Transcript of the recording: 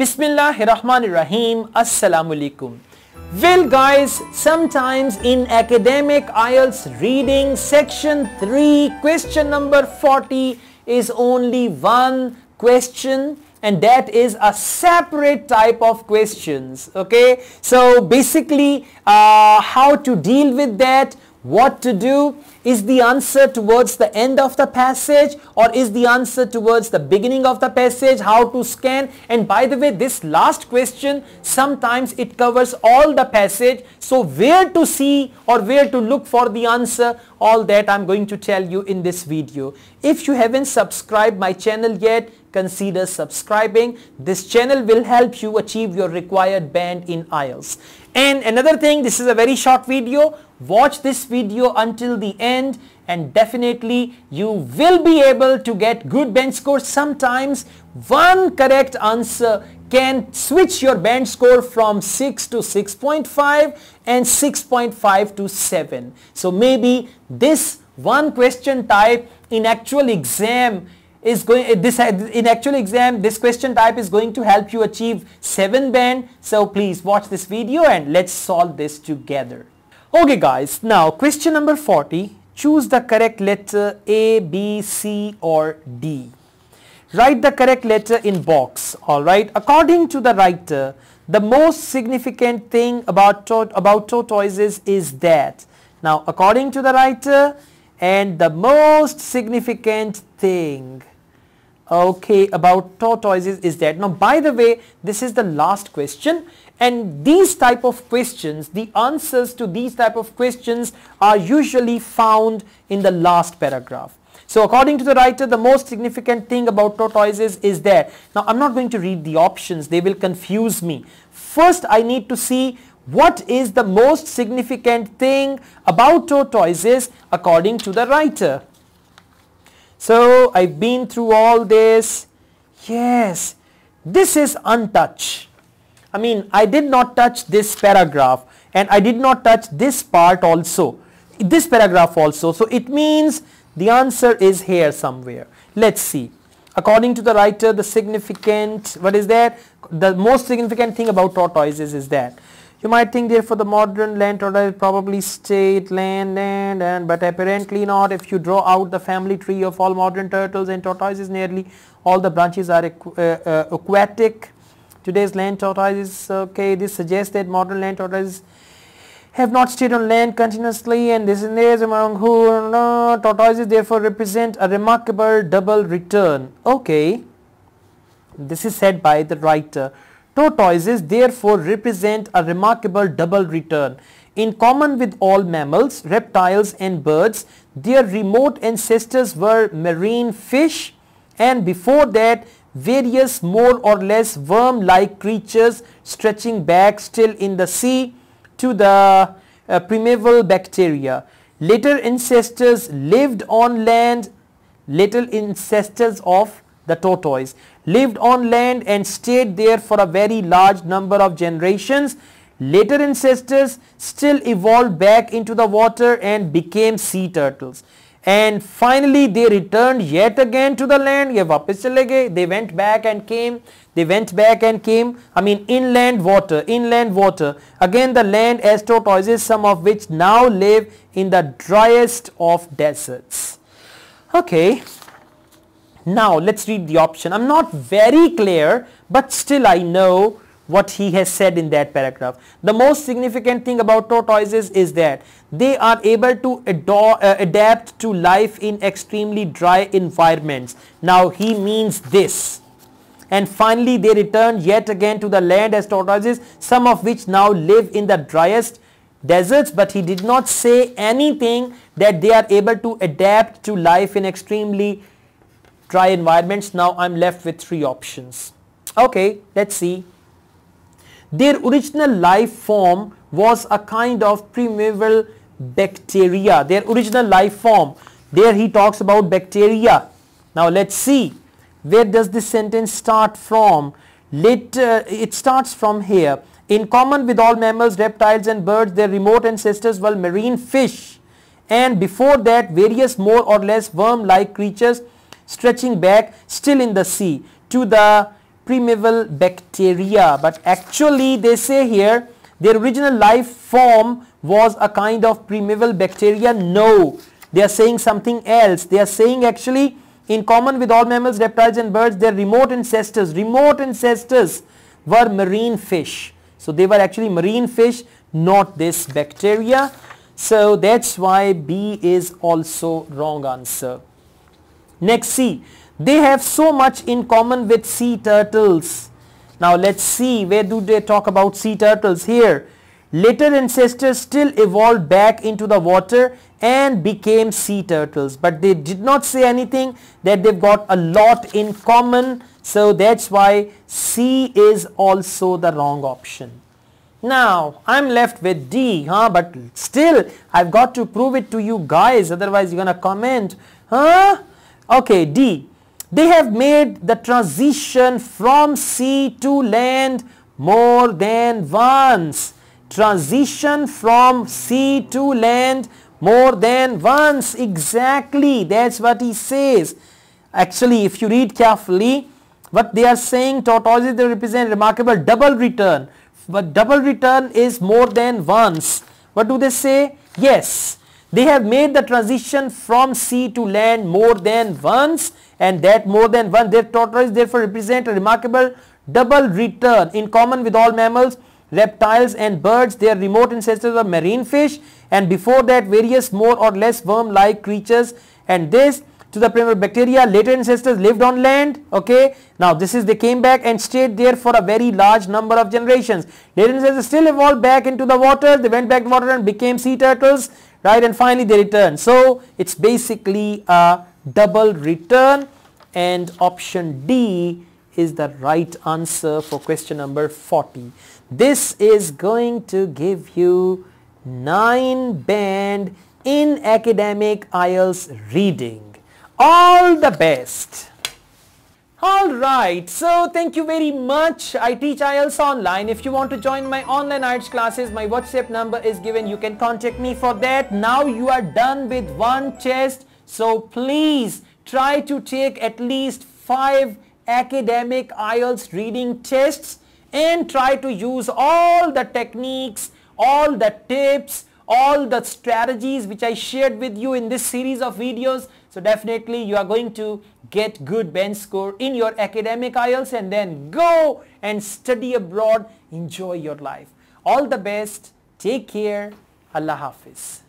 Bismillahirrahmanirrahim. Assalamu alaikum. Well guys, sometimes in academic IELTS reading section 3 question number 40 is only one question and that is a separate type of questions okay so basically uh, how to deal with that what to do is the answer towards the end of the passage or is the answer towards the beginning of the passage? How to scan? And by the way, this last question, sometimes it covers all the passage. So where to see or where to look for the answer all that I'm going to tell you in this video. If you haven't subscribed my channel yet, consider subscribing. This channel will help you achieve your required band in IELTS. And another thing, this is a very short video. Watch this video until the end and definitely you will be able to get good bench score. Sometimes one correct answer can switch your band score from 6 to 6.5 and 6.5 to 7. So maybe this one question type in actual exam is going eh, this eh, in actual exam this question type is going to help you achieve 7 band. So please watch this video and let's solve this together. Okay guys now question number 40 Choose the correct letter A, B, C or D. Write the correct letter in box, alright. According to the writer, the most significant thing about, to about tortoises is that. Now, according to the writer, and the most significant thing okay about tortoises is that now by the way this is the last question and these type of questions the answers to these type of questions are usually found in the last paragraph so according to the writer the most significant thing about tortoises is that now i'm not going to read the options they will confuse me first i need to see what is the most significant thing about tortoises according to the writer so I've been through all this. Yes, this is untouched. I mean, I did not touch this paragraph and I did not touch this part also, this paragraph also. So it means the answer is here somewhere. Let's see. According to the writer, the significant, what is that? The most significant thing about tortoises is that you might think therefore the modern land order is probably state land and, and but apparently not if you draw out the family tree of all modern turtles and tortoises nearly all the branches are uh, uh, aquatic. Today's land tortoises okay this suggests that modern land tortoises have not stayed on land continuously and this is among who tortoises therefore represent a remarkable double return. Okay, this is said by the writer. Tortoises therefore represent a remarkable double return. In common with all mammals, reptiles and birds, their remote ancestors were marine fish and before that various more or less worm-like creatures stretching back still in the sea to the uh, primeval bacteria. Later ancestors lived on land, Little ancestors of the tortoise, lived on land and stayed there for a very large number of generations. Later ancestors still evolved back into the water and became sea turtles. And finally they returned yet again to the land. They went back and came. They went back and came. I mean inland water, inland water. Again the land as tortoises some of which now live in the driest of deserts. Okay. Now let's read the option. I'm not very clear, but still I know what he has said in that paragraph. The most significant thing about tortoises is that they are able to uh, adapt to life in extremely dry environments. Now he means this. And finally they returned yet again to the land as tortoises, some of which now live in the driest deserts but he did not say anything that they are able to adapt to life in extremely dry environments. Now I'm left with three options. Okay, let's see. Their original life form was a kind of primeval bacteria. Their original life form. There he talks about bacteria. Now let's see. Where does this sentence start from? Let, uh, it starts from here. In common with all mammals, reptiles and birds, their remote ancestors were marine fish. And before that, various more or less worm-like creatures stretching back still in the sea to the primeval bacteria but actually they say here their original life form was a kind of primeval bacteria no they are saying something else they are saying actually in common with all mammals reptiles and birds their remote ancestors remote ancestors were marine fish so they were actually marine fish not this bacteria so that's why B is also wrong answer Next C. They have so much in common with sea turtles. Now let's see where do they talk about sea turtles here. Later ancestors still evolved back into the water and became sea turtles but they did not say anything that they've got a lot in common so that's why C is also the wrong option. Now I'm left with D huh but still I've got to prove it to you guys otherwise you're gonna comment huh Okay, D. They have made the transition from sea to land more than once. Transition from sea to land more than once. Exactly, that's what he says. Actually, if you read carefully, what they are saying, tautology they represent remarkable double return. But double return is more than once. What do they say? Yes, they have made the transition from sea to land more than once and that more than once their tortoise therefore represent a remarkable double return in common with all mammals reptiles and birds their remote ancestors were marine fish and before that various more or less worm like creatures and this to the primal bacteria later ancestors lived on land okay now this is they came back and stayed there for a very large number of generations later ancestors still evolved back into the water they went back to water and became sea turtles right and finally they return so it's basically a double return and option D is the right answer for question number 40 this is going to give you 9 band in academic IELTS reading all the best Alright, so thank you very much. I teach IELTS online. If you want to join my online IELTS classes, my WhatsApp number is given. You can contact me for that. Now you are done with one test. So please try to take at least five academic IELTS reading tests and try to use all the techniques, all the tips, all the strategies which I shared with you in this series of videos. So definitely you are going to get good bench score in your academic IELTS and then go and study abroad. Enjoy your life. All the best. Take care. Allah Hafiz.